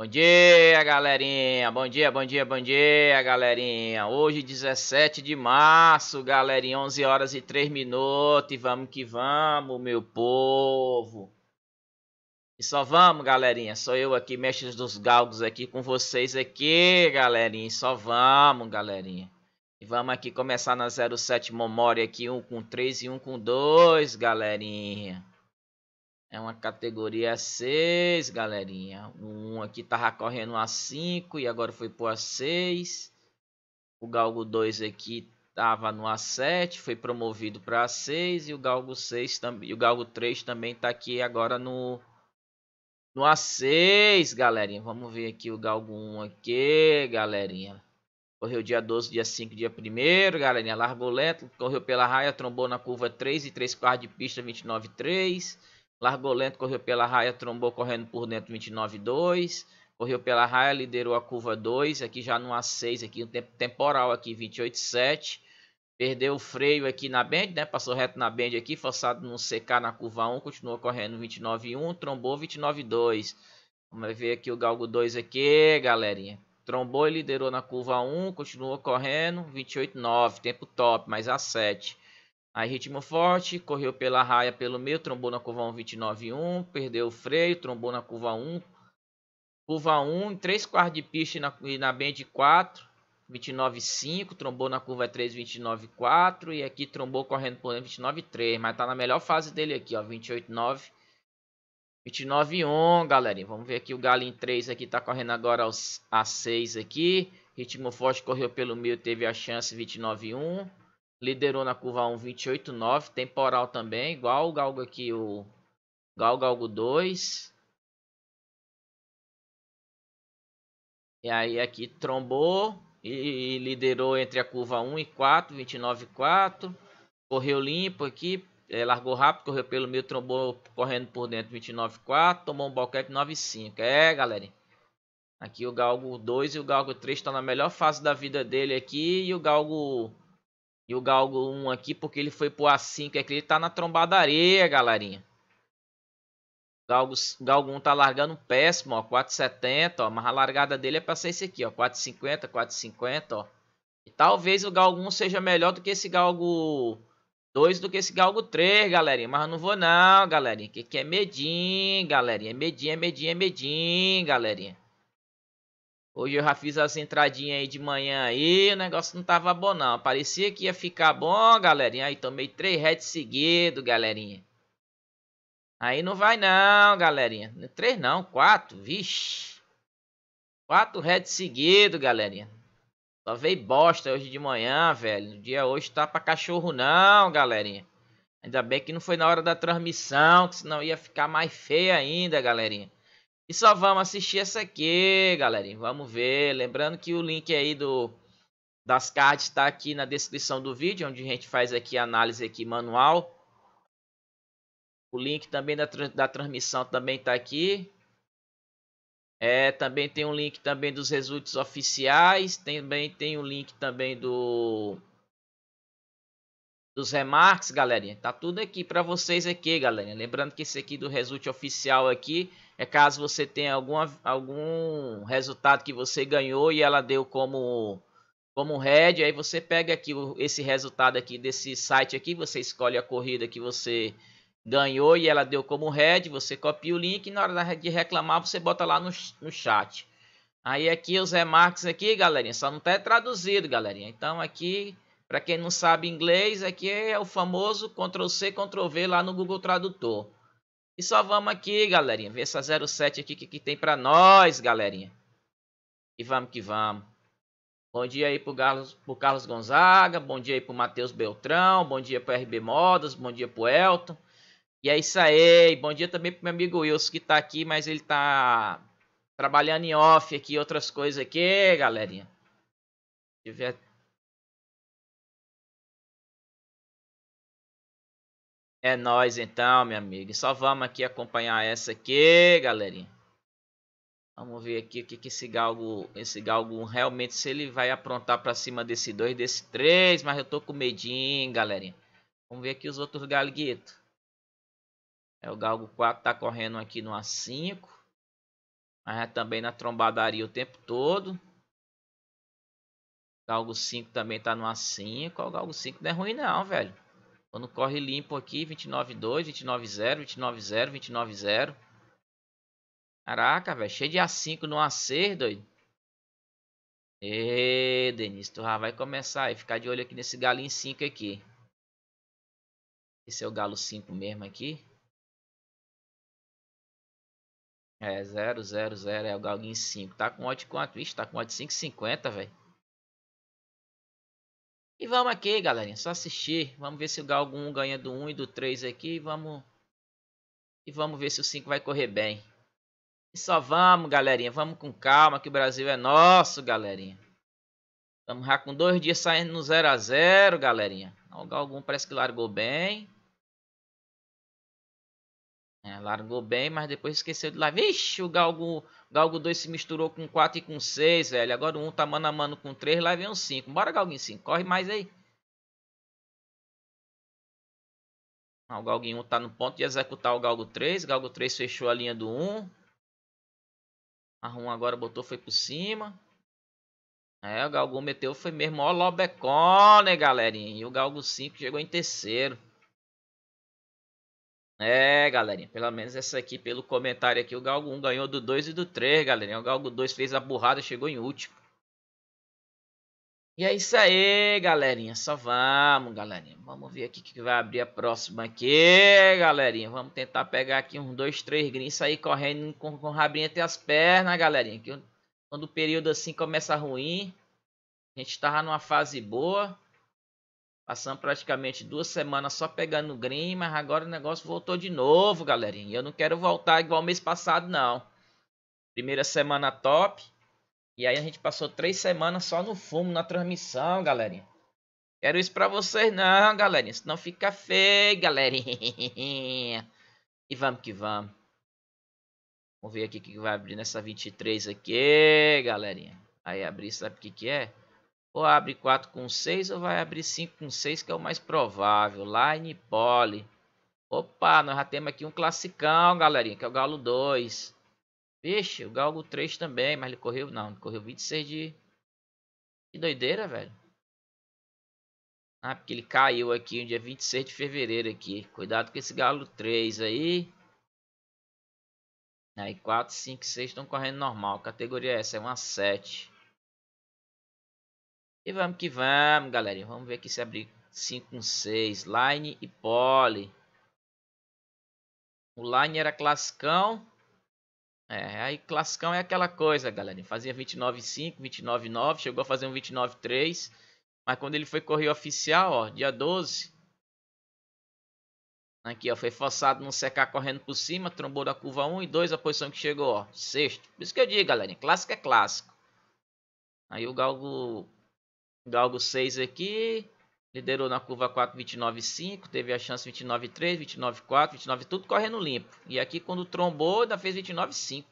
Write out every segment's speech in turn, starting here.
Bom dia, galerinha. Bom dia, bom dia, bom dia, galerinha. Hoje, 17 de março, galerinha, 11 horas e 3 minutos. E vamos que vamos, meu povo. E só vamos, galerinha. Sou eu aqui, mestres dos galgos aqui com vocês aqui, galerinha. E só vamos, galerinha. E vamos aqui começar na 07 Memória aqui, um com 3 e um com 2, galerinha. É uma categoria 6, galerinha. Um aqui tava correndo a 5 e agora foi pro A6. O Galgo 2 aqui tava no A7, foi promovido para A6 e o Galgo 6 também, o Galgo 3 também tá aqui agora no no A6, galerinha. Vamos ver aqui o Galgo 1 aqui, galerinha. Correu dia 12, dia 5, dia 1 galerinha. Largou lento, correu pela raia, trombou na curva 3 e 3 quartos de pista, 29,3. Largou lento, correu pela raia, trombou correndo por dentro 29,2. Correu pela raia, liderou a curva 2. Aqui já no A6, aqui um tempo temporal aqui 28,7. Perdeu o freio aqui na bend, né? Passou reto na bend aqui, forçado no CK na curva 1, continuou correndo 29,1, trombou 29,2. Vamos ver aqui o galgo 2 aqui, galerinha. Trombou e liderou na curva 1, continuou correndo 28,9, tempo top, mais A7. Aí ritmo forte, correu pela raia pelo meio, trombou na curva 1, 29 1, perdeu o freio, trombou na curva 1, curva 1, 3 quartos de pista na, na band 4, 29 5, trombou na curva 3, 29 4, e aqui trombou correndo por dentro 29,3, mas tá na melhor fase dele aqui, ó, 28,9. 29,1, galerinha. Vamos ver aqui o galinho 3 aqui, tá correndo agora aos, a 6 aqui. Ritmo forte correu pelo meio, teve a chance 29,1. Liderou na curva 1, 28,9. Temporal também, igual o Galgo aqui, o Galgo Galgo 2. E aí aqui trombou e, liderou entre a curva 1 e 4, 29,4. Correu limpo aqui, é, largou rápido, correu pelo meio, trombou correndo por dentro, 29,4. Tomou um balquete 9,5. É, galera. Aqui o Galgo 2 e o Galgo 3 estão tá na melhor fase da vida dele aqui. E o Galgo e o galgo 1 aqui, porque ele foi pro A5 aqui, é ele tá na trombadaria, galerinha. Galgo, galgo 1 tá largando péssimo, ó, 4,70, ó, mas a largada dele é pra ser esse aqui, ó, 4,50, 4,50, ó. E talvez o galgo 1 seja melhor do que esse galgo 2 do que esse Galgo 3, galerinha. Mas eu não vou não, galerinha. Que que é medinho, galerinha. É Medinho, é medinho, é medinho, galerinha. Hoje eu já fiz as entradinhas aí de manhã aí, o negócio não tava bom não. Parecia que ia ficar bom, galerinha. Aí tomei três heads seguido galerinha. Aí não vai não, galerinha. Três não, quatro, vixe. Quatro heads seguido galerinha. Só veio bosta hoje de manhã, velho. O dia hoje tá pra cachorro não, galerinha. Ainda bem que não foi na hora da transmissão, que senão ia ficar mais feia ainda, galerinha. E só vamos assistir essa aqui, galerinha. Vamos ver. Lembrando que o link aí do das cards está aqui na descrição do vídeo, onde a gente faz aqui a análise aqui manual. O link também da, da transmissão também está aqui. É, também tem um link também dos resultados oficiais, também tem o um link também do dos remarks galerinha. Tá tudo aqui para vocês aqui, galerinha. Lembrando que esse aqui do resultado oficial aqui é caso você tenha alguma, algum resultado que você ganhou e ela deu como como head, aí você pega aqui o, esse resultado aqui desse site aqui, você escolhe a corrida que você ganhou e ela deu como head, você copia o link e na hora de reclamar você bota lá no, no chat. Aí aqui os remarks aqui, galerinha, só não tá traduzido, galerinha. Então aqui para quem não sabe inglês, aqui é o famoso Ctrl C, Ctrl V lá no Google Tradutor. E só vamos aqui, galerinha, ver essa 07 aqui que, que tem para nós, galerinha. E vamos que vamos. Bom dia aí pro Carlos, pro Carlos Gonzaga, bom dia aí pro Matheus Beltrão, bom dia pro RB Modas, bom dia pro Elton. E é isso aí, bom dia também pro meu amigo Wilson que tá aqui, mas ele tá trabalhando em off aqui, outras coisas aqui, galerinha. Deixa eu ver É nós então, minha amiga. Só vamos aqui acompanhar essa aqui, galerinha. Vamos ver aqui o que, que esse galgo, esse galgo realmente se ele vai aprontar para cima desse 2, desse 3, mas eu tô com medinho, galerinha. Vamos ver aqui os outros galguitos. É o galgo 4 tá correndo aqui no A5. Mas é também na trombadaria o tempo todo. Galgo 5 também tá no A5. O galgo 5 não é ruim não, velho. Quando corre limpo aqui, 29-2, 29-0, 29-0, 29-0. Caraca, velho. Cheio de A5 no AC, doido. Ê, Denise, tu já vai começar aí. Ficar de olho aqui nesse galinho 5 aqui. Esse é o galo 5 mesmo aqui. É, 0, 0, 0. É o galinho 5. Tá com odd quanto? Ixi, tá com odd 5,50, velho. E vamos aqui, galerinha, só assistir. Vamos ver se o Galgo 1 ganha do 1 e do 3 aqui. Vamos... E vamos ver se o 5 vai correr bem. E só vamos, galerinha. Vamos com calma, que o Brasil é nosso, galerinha. Estamos já com dois dias saindo no 0 a 0 galerinha. O Galgo 1 parece que largou bem. É, largou bem, mas depois esqueceu de lá. Vixe, o Galgo Galgo 2 se misturou com 4 e com 6, velho. Agora o 1 tá mano a mano com 3, lá vem um 5. Bora, Galguinho 5. Corre mais aí. Ah, o Galguinho 1 tá no ponto de executar o Galgo 3. Galgo 3 fechou a linha do 1. A agora botou, foi por cima. É, o Galgo meteu, foi mesmo. Ó, Lobecone, né, galerinha. E o Galgo 5 chegou em terceiro. É, galerinha, pelo menos essa aqui, pelo comentário aqui, o Galgo 1 ganhou do 2 e do 3, galerinha. O Galgo 2 fez a burrada, chegou em último. E é isso aí, galerinha. Só vamos, galerinha. Vamos ver aqui que vai abrir a próxima aqui, galerinha. Vamos tentar pegar aqui uns dois, três greens, sair correndo com, com o rabinho até as pernas, galerinha. Que quando o período assim começa ruim, a gente tava numa fase boa. Passamos praticamente duas semanas só pegando green, mas agora o negócio voltou de novo, galerinha. Eu não quero voltar igual mês passado, não. Primeira semana top. E aí a gente passou três semanas só no fumo, na transmissão, galerinha. Quero isso pra vocês não, galerinha. Senão fica feio, galerinha. E vamos que vamos. Vamos ver aqui o que vai abrir nessa 23 aqui, galerinha. Aí abrir, sabe o que que é? Ou abre 4 com 6 ou vai abrir 5 com 6, que é o mais provável. Line poly. Opa, nós já temos aqui um classicão, galerinha, que é o Galo 2. Vixe, o Galo 3 também, mas ele correu... Não, ele correu 26 de... Que doideira, velho. Ah, porque ele caiu aqui no dia 26 de fevereiro aqui. Cuidado com esse Galo 3 aí. Aí 4, 5, 6 estão correndo normal. Categoria essa é uma 7. E vamos que vamos, galerinha. Vamos ver aqui se abrir 5 com 6. Line e Poly. O Line era classicão. É, aí classicão é aquela coisa, galera. Fazia 29,5, 29,9. Chegou a fazer um 29,3. Mas quando ele foi correr oficial, ó, dia 12. Aqui, ó, foi forçado não secar correndo por cima, trombou da curva 1 e 2 a posição que chegou, ó, sexto. Por isso que eu digo, galera. clássico é clássico. Aí o Galgo Galgo 6 aqui. Liderou na curva 4, 29,5. Teve a chance 29,3, 29,4, 29, tudo correndo limpo. E aqui quando trombou, ainda fez 29,5.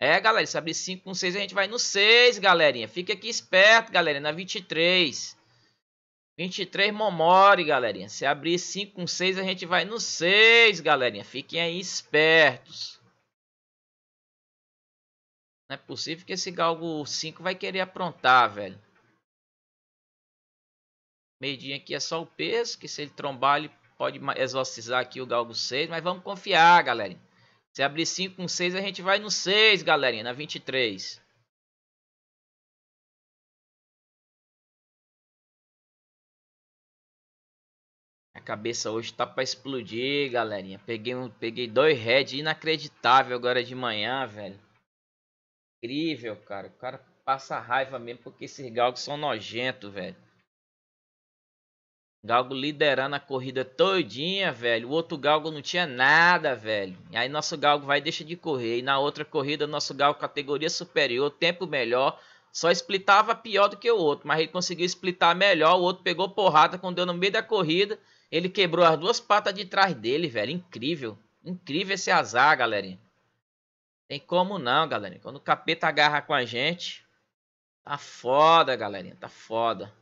É, galera, se abrir 5 com 6, a gente vai no 6, galerinha. Fica aqui esperto, galerinha, na 23. 23 momore, galerinha. Se abrir 5 com 6, a gente vai no 6, galerinha. Fiquem aí espertos. Não é possível que esse galgo 5 vai querer aprontar, velho. Medinho aqui é só o peso, que se ele trombar, ele pode exorcizar aqui o galgo 6. Mas vamos confiar, galerinha. Se abrir 5 com 6, a gente vai no 6, galerinha, na 23. A cabeça hoje tá pra explodir, galerinha. Peguei, um, peguei dois heads, inacreditável agora de manhã, velho. Incrível, cara. O cara passa raiva mesmo porque esses galgos são nojentos, velho. Galgo liderando a corrida todinha, velho. O outro Galgo não tinha nada, velho. E aí nosso Galgo vai e deixa de correr. E na outra corrida, nosso Galgo categoria superior, tempo melhor. Só splitava pior do que o outro, mas ele conseguiu splitar melhor. O outro pegou porrada quando deu no meio da corrida. Ele quebrou as duas patas de trás dele, velho. Incrível. Incrível esse azar, galerinha. Tem como não, galerinha. Quando o capeta agarra com a gente, tá foda, galerinha. Tá foda.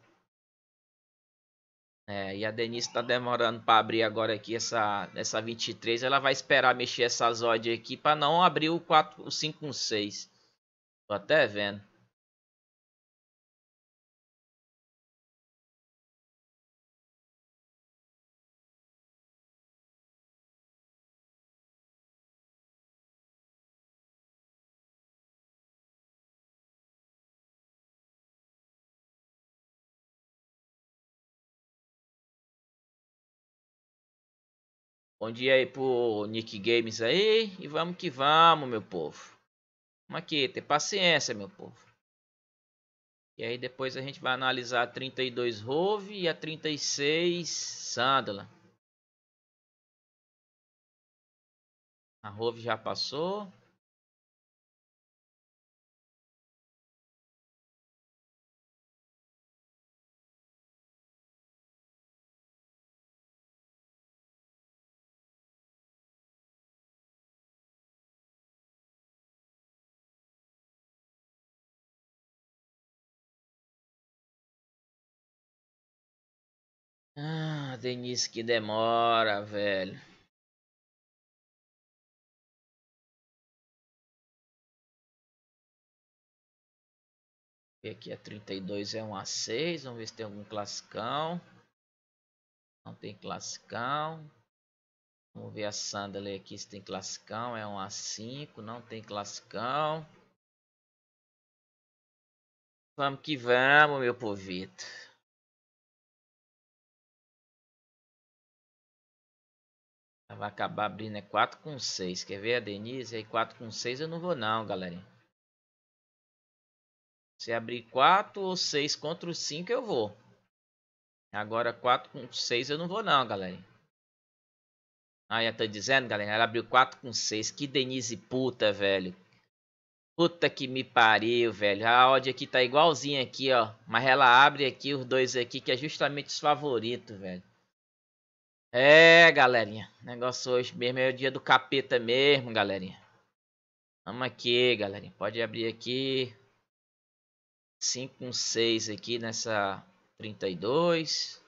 É, e a Denise está demorando para abrir agora aqui essa, essa 23. Ela vai esperar mexer essa Zod aqui para não abrir o, 4, o 516. Tô até vendo. Bom dia aí pro Nick Games aí. E vamos que vamos, meu povo. Vamos aqui, ter paciência, meu povo. E aí depois a gente vai analisar a 32 Rove e a 36 Sandala. A Rove já passou. Ah, Denise que demora, velho. E aqui é 32, é 1 a 6. Vamos ver se tem algum classicão. Não tem classicão. Vamos ver a Sandalay aqui se tem classicão. É 1 a 5. Não tem classicão. Vamos que vamos, meu povito. Ah, vai acabar abrindo é né? 4 com 6. Quer ver a Denise? Aí 4 com 6 eu não vou não, galerinha. Se abrir 4 ou 6 contra o 5 eu vou. Agora 4 com 6 eu não vou não, galerinha. Aí eu tô dizendo, galera, ela abriu 4 com 6. Que Denise puta, velho. Puta que me pariu, velho. A odd aqui tá igualzinha aqui, ó. Mas ela abre aqui os dois aqui, que é justamente os favoritos, velho. É, galerinha. Negócio hoje mesmo é o dia do capeta mesmo, galerinha. Vamos aqui, galerinha. Pode abrir aqui. 5 com 6 aqui nessa 32.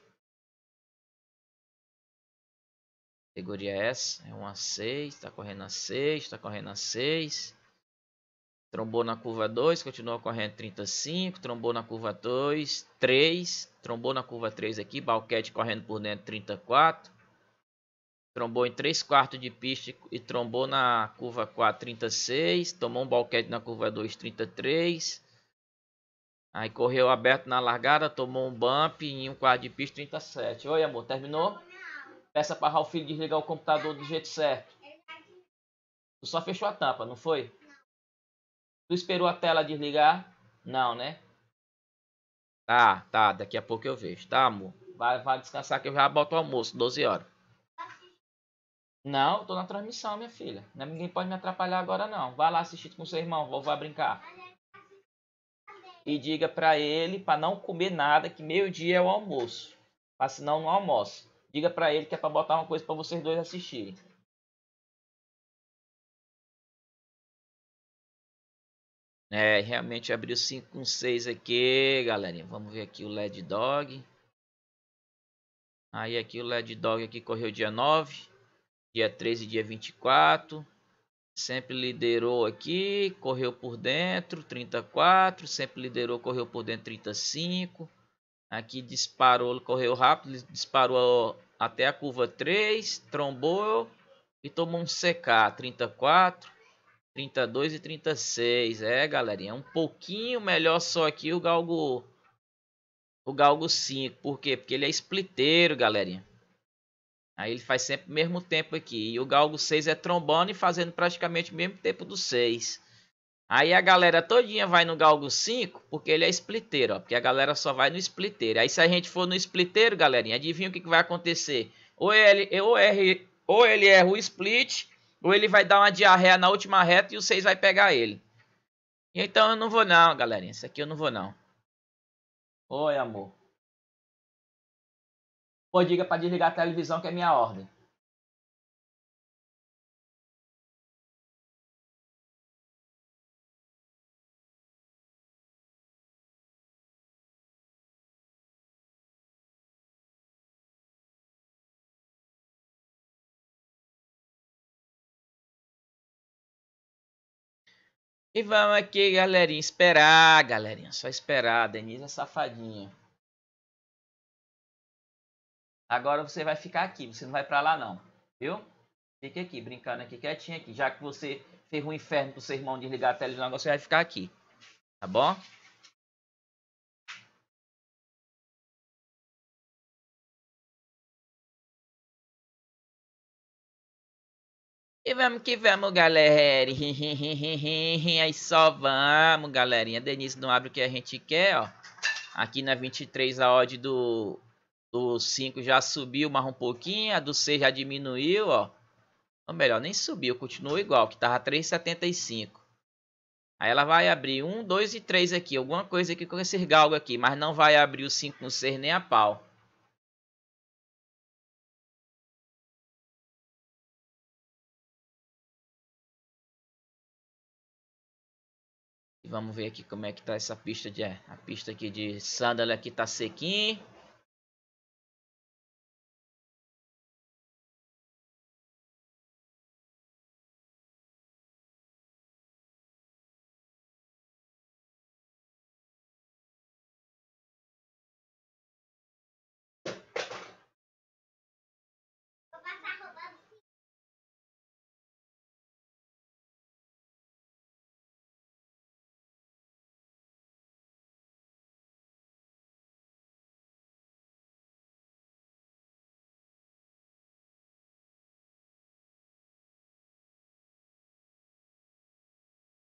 Categoria é essa. É 1 a 6. Tá correndo a 6. Tá correndo a 6. Trombou na curva 2. Continua correndo 35. Trombou na curva 2. 3. Trombou na curva 3 aqui. Balquete correndo por dentro 34 trombou em 3 quartos de pista e trombou na curva 436. tomou um balquete na curva 233. Aí correu aberto na largada, tomou um bump em um quarto de pista, 37. Oi, amor, terminou? Peça para filho desligar o computador do jeito certo. Tu só fechou a tampa, não foi? Tu esperou a tela desligar? Não, né? Tá, tá, daqui a pouco eu vejo, tá, amor? Vai, vai descansar que eu já boto o almoço, 12 horas. Não, tô na transmissão, minha filha. É, ninguém pode me atrapalhar agora, não. Vá lá assistir com seu irmão, vou brincar. E diga para ele para não comer nada, que meio-dia é o almoço. Pra senão não almoço. Diga para ele que é para botar uma coisa para vocês dois assistirem. É, realmente abriu 5 com 6 aqui, galerinha. Vamos ver aqui o LED Dog. Aí aqui o LED Dog aqui correu dia 9 dia 13 e dia 24. Sempre liderou aqui, correu por dentro, 34. Sempre liderou, correu por dentro, 35. Aqui disparou, correu rápido, disparou até a curva 3, trombou e tomou um CK, 34. 32 e 36. É, galerinha, um pouquinho melhor só aqui o Galgo o Galgo 5. Por quê? Porque ele é spliteiro, galerinha. Aí ele faz sempre o mesmo tempo aqui. E o galgo 6 é trombone fazendo praticamente o mesmo tempo do 6. Aí a galera todinha vai no galgo 5, porque ele é spliteiro, ó. Porque a galera só vai no spliteiro. Aí se a gente for no spliteiro, galerinha, adivinha o que, que vai acontecer? Ou ele, ou, erre, ou ele erra o split, ou ele vai dar uma diarreia na última reta e o 6 vai pegar ele. Então eu não vou não, galerinha. Isso aqui eu não vou não. Oi, amor ou diga para desligar a televisão, que é minha ordem. E vamos aqui, galerinha, esperar, galerinha, só esperar. Denise é safadinha. Agora você vai ficar aqui, você não vai para lá não, viu? Fique aqui, brincando aqui, quietinho aqui. Já que você fez um inferno pro seu irmão desligar a negócio você vai ficar aqui, tá bom? E vamos que vamos, galera. Aí só vamos, galerinha. Denise não abre o que a gente quer, ó. Aqui na 23 a odd do do 5 já subiu mais um pouquinho, a do 6 já diminuiu, ó. Ou melhor, nem subiu, continua igual, que tava 3,75. Aí ela vai abrir 1, 2 e 3 aqui, alguma coisa aqui com esses galgos aqui, mas não vai abrir o 5 com 6 nem a pau. E vamos ver aqui como é que tá essa pista de a pista aqui de Sandal aqui tá sequinho.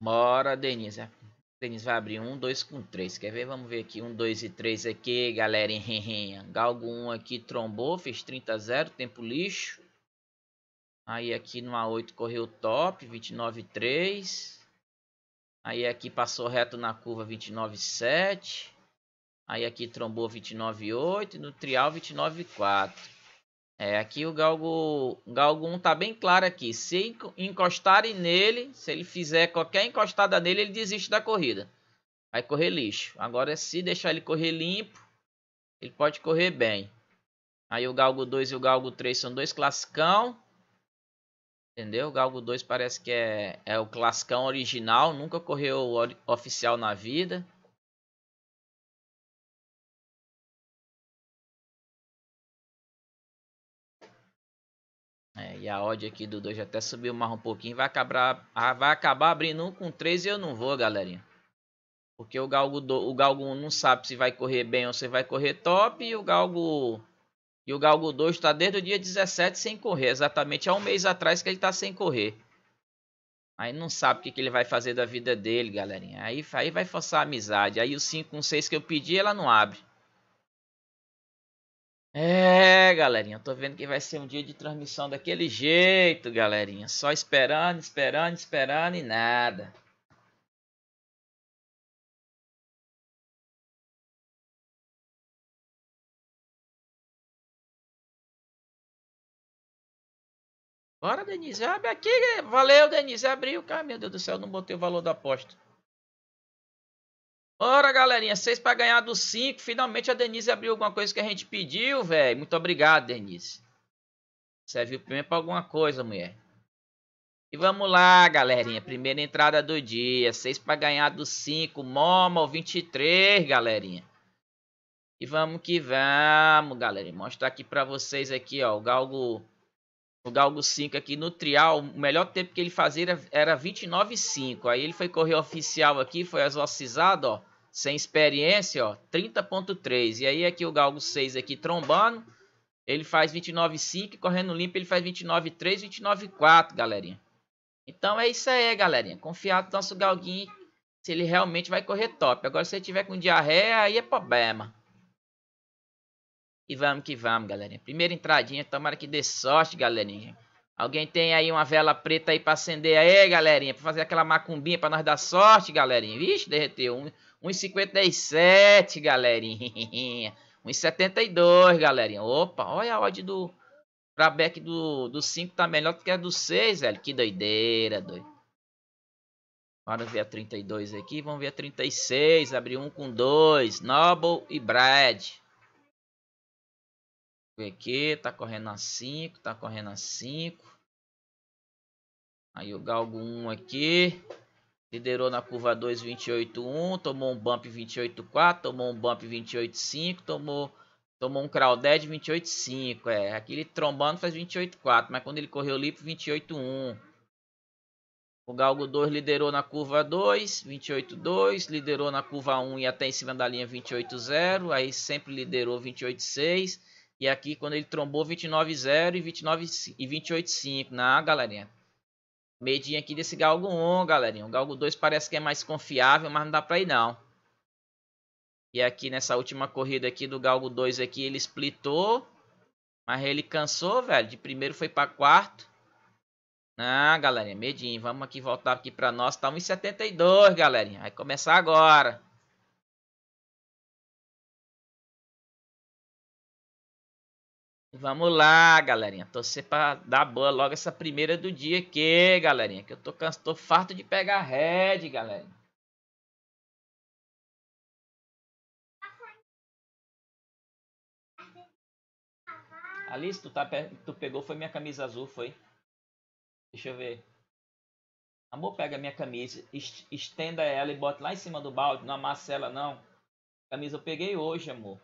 Bora, Denise. Denise vai abrir um, dois com três. Quer ver? Vamos ver aqui. Um, dois e três aqui, galera. Galgo 1 aqui, trombou. Fez 30 a 0. Tempo lixo. Aí aqui no A8 correu top. 29 3. Aí aqui passou reto na curva 29 7. Aí aqui trombou 29 8. No trial 29 4. É, aqui o galgo, galgo 1 tá bem claro aqui. Se encostarem nele, se ele fizer qualquer encostada nele, ele desiste da corrida. Vai correr lixo. Agora, se deixar ele correr limpo, ele pode correr bem. Aí o galgo 2 e o galgo 3 são dois classicão. Entendeu? O galgo 2 parece que é, é o classicão original. Nunca correu oficial na vida. É, e a odd aqui do 2 até subiu mais um pouquinho. Vai acabar, ah, vai acabar abrindo um com 3 e eu não vou, galerinha. Porque o galgo, do, o galgo não sabe se vai correr bem ou se vai correr top. E o galgo e o galgo 2 está desde o dia 17 sem correr. Exatamente há um mês atrás que ele está sem correr. Aí não sabe o que, que, ele vai fazer da vida dele, galerinha. Aí, aí vai forçar a amizade. Aí o 5 com 6 que eu pedi, ela não abre. É, galerinha, tô vendo que vai ser um dia de transmissão daquele jeito, galerinha. Só esperando, esperando, esperando e nada. Bora, Denise, abre aqui. Valeu, Denise, abriu. caminho, meu Deus do céu, não botei o valor da aposta. Ora, galerinha, seis para ganhar dos cinco. Finalmente a Denise abriu alguma coisa que a gente pediu, velho. Muito obrigado, Denise. Serviu primeiro para alguma coisa, mulher. E vamos lá, galerinha. Primeira entrada do dia. seis para ganhar do 5. Momo 23, galerinha. E vamos que vamos, galerinha. Mostrar aqui para vocês aqui, ó. O Galgo, o Galgo 5 aqui no trial. O melhor tempo que ele fazia era, era 29,5. Aí ele foi correr oficial aqui, foi exorcizado, ó sem experiência, ó, 30.3. E aí aqui é o galgo 6 aqui trombando, ele faz 29.5, correndo limpo ele faz 29.3, 29.4, galerinha. Então é isso aí, galerinha. Confiar no nosso galguinho se ele realmente vai correr top. Agora se ele tiver com diarreia, aí é problema. E vamos que vamos, galerinha. Primeira entradinha, tomara que dê sorte, galerinha. Alguém tem aí uma vela preta aí pra acender aí, galerinha? Pra fazer aquela macumbinha pra nós dar sorte, galerinha. Vixe, derreteu um... 1,57, galerinha. 1,72, galerinha. Opa, olha a odd do Rabeck back do 5 tá melhor do que a do 6, velho. Que doideira, doido. Bora ver a 32 aqui. Vamos ver a 36. Abriu um com dois. Noble e Brad. Aqui, tá correndo a 5, tá correndo a 5. Aí o galgo 1 um aqui. Liderou na curva 2, 28.1, tomou um bump 28.4, tomou um bump 28.5, tomou, tomou um crawl 28.5. É, aquele trombando faz 28.4, mas quando ele correu lipo 28.1. O Galgo 2 liderou na curva 2, 28.2, liderou na curva 1 e até em cima da linha 28.0, aí sempre liderou 28.6. E aqui quando ele trombou 29.0 e 29 e 28.5. Na galerinha, Medinho aqui desse galgo 1, galerinha. O galgo 2 parece que é mais confiável, mas não dá pra ir não. E aqui nessa última corrida aqui do galgo 2 aqui, ele splitou. Mas ele cansou, velho. De primeiro foi pra quarto. Ah, galerinha, medinho. Vamos aqui voltar aqui pra nós. Tá 1,72, galerinha. Vai começar agora. Vamos lá, galerinha. Torcer pra dar boa logo essa primeira do dia aqui, galerinha. Que eu tô, canso, tô farto de pegar red, galerinha. Alice, tu, tá, tu pegou, foi minha camisa azul, foi? Deixa eu ver. Amor, pega minha camisa, estenda ela e bota lá em cima do balde. Não amassa ela, não. Camisa eu peguei hoje, amor.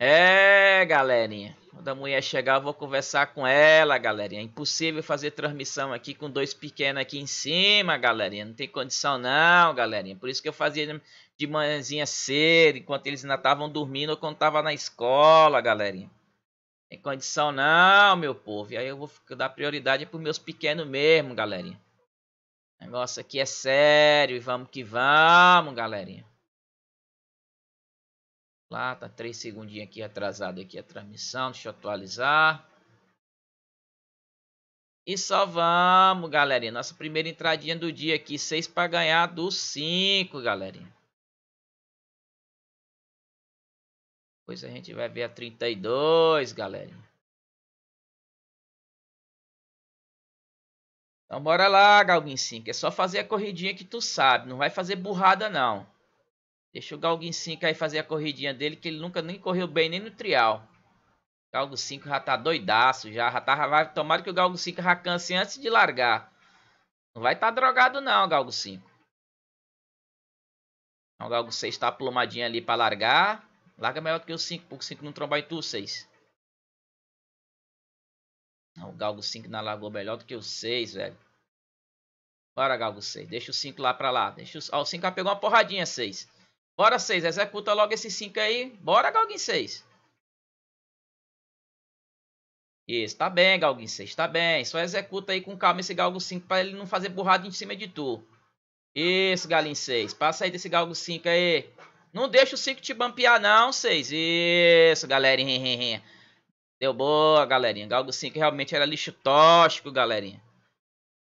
É, galerinha. Quando a mulher chegar, eu vou conversar com ela, galerinha. É impossível fazer transmissão aqui com dois pequenos aqui em cima, galerinha. Não tem condição não, galerinha. Por isso que eu fazia de manhãzinha cedo, enquanto eles ainda estavam dormindo, eu contava na escola, galerinha. Não tem condição não, meu povo. E aí eu vou dar prioridade para os meus pequenos mesmo, galerinha. O negócio aqui é sério e vamos que vamos, galerinha lá, tá três segundinhos aqui atrasado aqui a transmissão, deixa eu atualizar. E só vamos, galerinha, nossa primeira entradinha do dia aqui, seis para ganhar dos cinco galerinha. Depois a gente vai ver a 32, galerinha. Então bora lá, Galguin 5, é só fazer a corridinha que tu sabe, não vai fazer burrada não. Deixa o Galguin 5 aí fazer a corridinha dele, que ele nunca nem correu bem nem no trial. Galgo 5 já tá doidaço, já, já tá, vai, tomara que o Galgo 5 já canse antes de largar. Não vai estar tá drogado não, Galgo 5. Então, o Galgo 6 tá plumadinho ali pra largar. Larga melhor que o 5, porque o 5 não trombar em tu, 6. O Galgo 5 na largou melhor do que o 6, velho. Bora, Galgo 6. Deixa o 5 lá pra lá. Deixa o... Ó, o 5 já pegou uma porradinha, 6. Bora 6, executa logo esse 5 aí. Bora, Galguin 6. Isso, tá bem, Galguin 6, tá bem. Só executa aí com calma esse Galgo 5 pra ele não fazer burrada em cima de tu. Isso, Galinho 6. Passa aí desse Galgo 5 aí. Não deixa o 5 te bampear não, 6. Isso, galerinha. Deu boa, galerinha. Galgo 5 realmente era lixo tóxico, galerinha.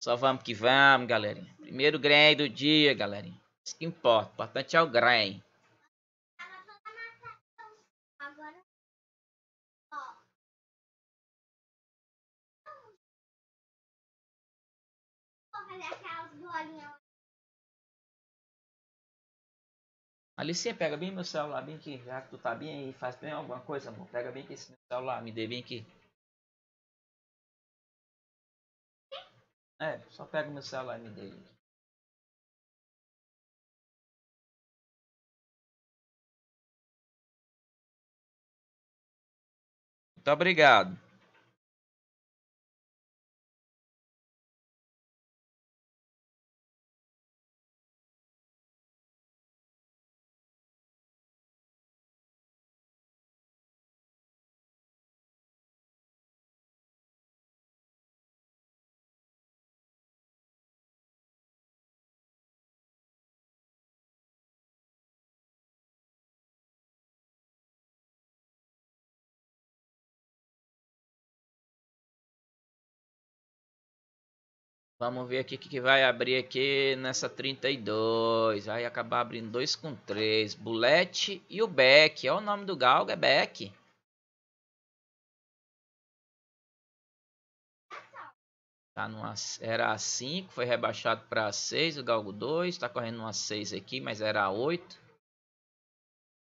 Só vamos que vamos, galerinha. Primeiro grande do dia, galerinha. Isso que importa. O importante é o grain. Alicinha, pega bem meu celular, bem aqui. Já que tu tá bem aí, faz bem alguma coisa, amor. Pega bem aqui esse meu celular, me dê bem aqui. É, só pega meu celular e me dê. Muito obrigado. Vamos ver aqui o que, que vai abrir aqui nessa 32. Vai acabar abrindo 2 com 3. Bullet e o Beck. É o nome do galgo, é Beck. Tá numa, era a 5, foi rebaixado para a 6, o Galgo 2. Está correndo uma 6 aqui, mas era a 8.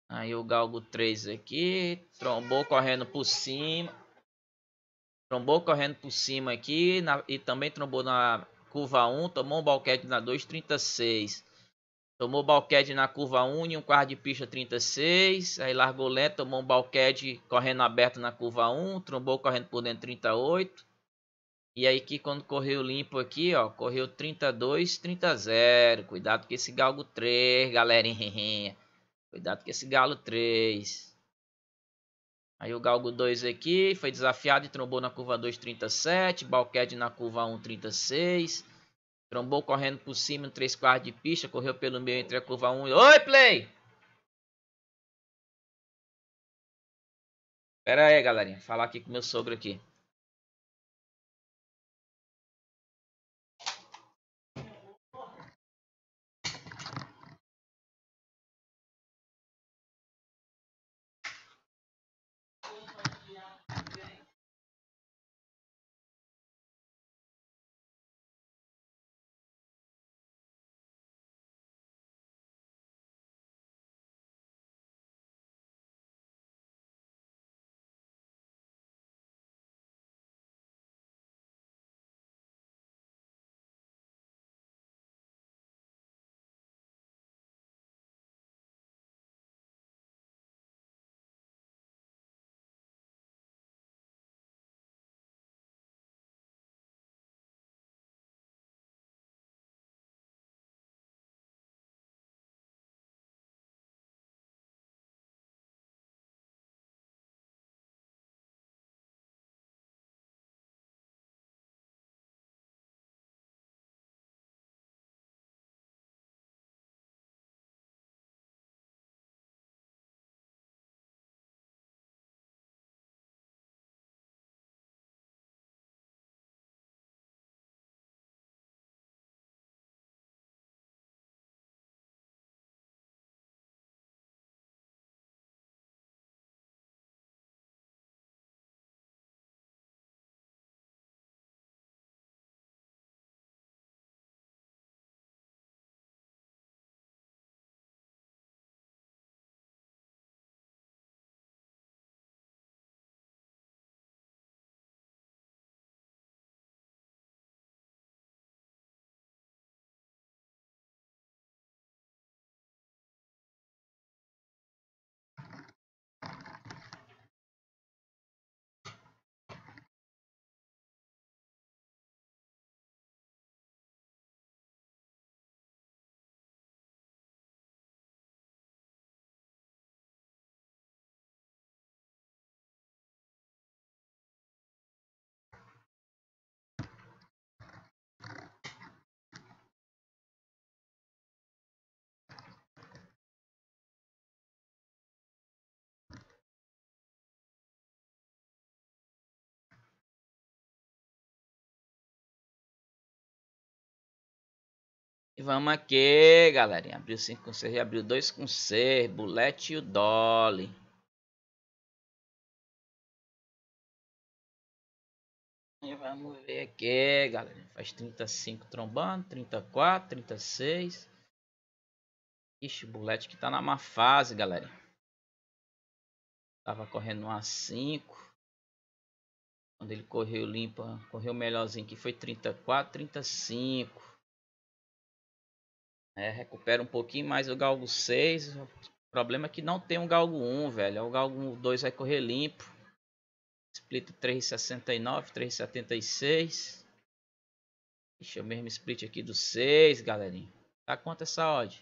Aí o Galgo 3 aqui, trombou correndo por cima. Trombou correndo por cima aqui na, e também trombou na curva 1. Tomou um balquete na 2,36. Tomou balquete na curva 1 e um quarto de pista 36. Aí largou lento, tomou um balquete correndo aberto na curva 1. Trombou correndo por dentro 38. E aí que quando correu limpo aqui, ó, correu 32, 30 0. Cuidado com esse galgo 3, galerinha. Cuidado com esse galo 3. Aí o Galgo 2 aqui foi desafiado e trombou na curva 2,37. Balqued na curva 1,36. Trombou correndo por cima 3 quartos de pista. Correu pelo meio entre a curva 1 e. Oi, play! Pera aí, galerinha. Falar aqui com meu sogro aqui. E vamos aqui, galerinha. Abriu 5 com 6, abriu 2 com 6. Bullet e o Dolly. E vamos ver aqui, galera. Faz 35 trombando, 34, 36. Ixi, o Bullet que tá na má fase, galera. Tava correndo um A5. Quando ele correu limpa, correu melhorzinho que foi 34, 35. É, recupera um pouquinho mais o galgo 6. O problema é que não tem um galgo 1, velho. É o galgo 2 vai correr limpo. Split 3,69, 3,76. Deixa o mesmo split aqui do 6, galerinha. Tá quanto essa odd?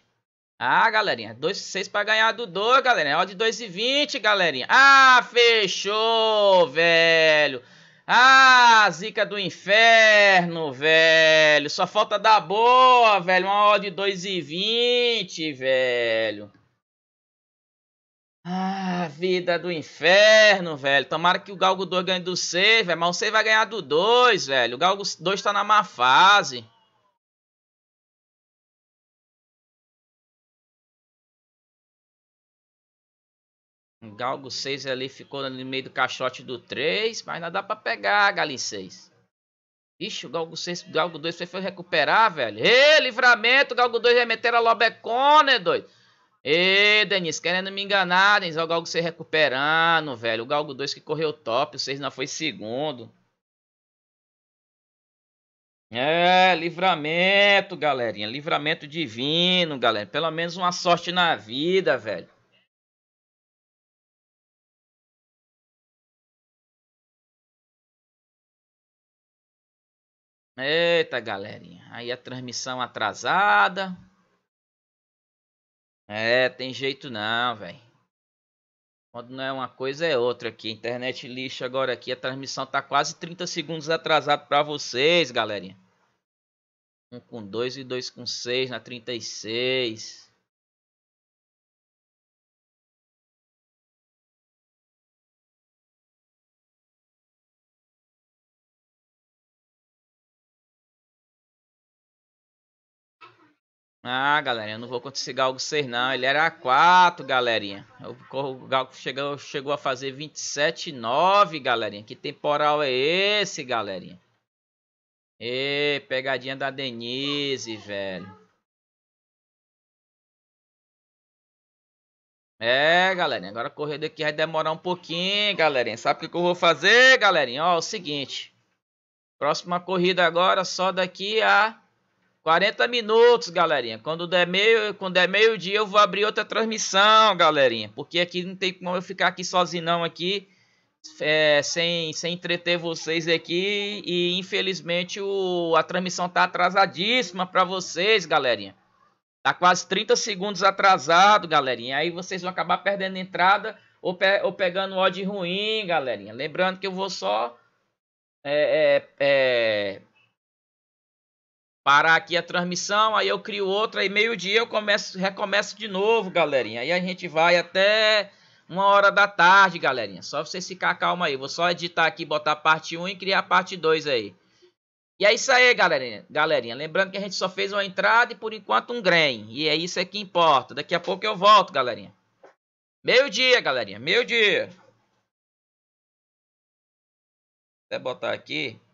Ah, galerinha, 2,6 para ganhar do 2, galerinha. Odd 2,20, galerinha. Ah, fechou, velho. Ah, zica do inferno, velho. Só falta dar boa, velho. Uma hora de 2,20, velho. Ah, vida do inferno, velho. Tomara que o Galgo 2 ganhe do 6, velho. Mas o 6 vai ganhar do 2, velho. O Galgo 2 tá na má fase. Galgo 6 ali ficou no meio do caixote do 3, mas não dá pra pegar, Galinho 6. Ixi, o Galgo 6, o Galgo 2 foi recuperar, velho. Ê, livramento, o Galgo 2 já meteram a Lobecone, é doido. Ê, Denis, querendo me enganar, Denis. o Galgo 6 recuperando, velho. O Galgo 2 que correu top, o 6 não foi segundo. É, livramento, galerinha. Livramento divino, galera. Pelo menos uma sorte na vida, velho. Eita, galerinha. Aí a transmissão atrasada. É, tem jeito não, velho. Quando não é uma coisa, é outra aqui. Internet lixo agora aqui. A transmissão tá quase 30 segundos atrasado para vocês, galerinha. um com dois e dois com seis na 36. Ah, galera, eu não vou conseguir Galgo 6 não. Ele era 4, galerinha. O Galgo chegou, chegou a fazer 27,9, galerinha. Que temporal é esse, galerinha? Ê, pegadinha da Denise, velho. É, galerinha, agora a corrida aqui vai demorar um pouquinho, galerinha. Sabe o que eu vou fazer, galerinha? Ó, é o seguinte. Próxima corrida agora só daqui a 40 minutos, galerinha. Quando der meio, quando der meio dia eu vou abrir outra transmissão, galerinha. Porque aqui não tem como eu ficar aqui sozinho não aqui, é, sem, sem entreter vocês aqui. E infelizmente o, a transmissão tá atrasadíssima para vocês, galerinha. Tá quase 30 segundos atrasado, galerinha. Aí vocês vão acabar perdendo entrada ou, pe, ou pegando ódio ruim, galerinha. Lembrando que eu vou só é, é, é, parar aqui a transmissão, aí eu crio outra, aí meio-dia eu começo, recomeço de novo, galerinha. Aí a gente vai até uma hora da tarde, galerinha. Só vocês ficar calma aí. Vou só editar aqui, botar parte 1 e criar parte 2 aí. E é isso aí, galerinha. galerinha. Lembrando que a gente só fez uma entrada e por enquanto um grain E é isso que importa. Daqui a pouco eu volto, galerinha. Meio-dia, galerinha. Meio-dia. Até botar aqui.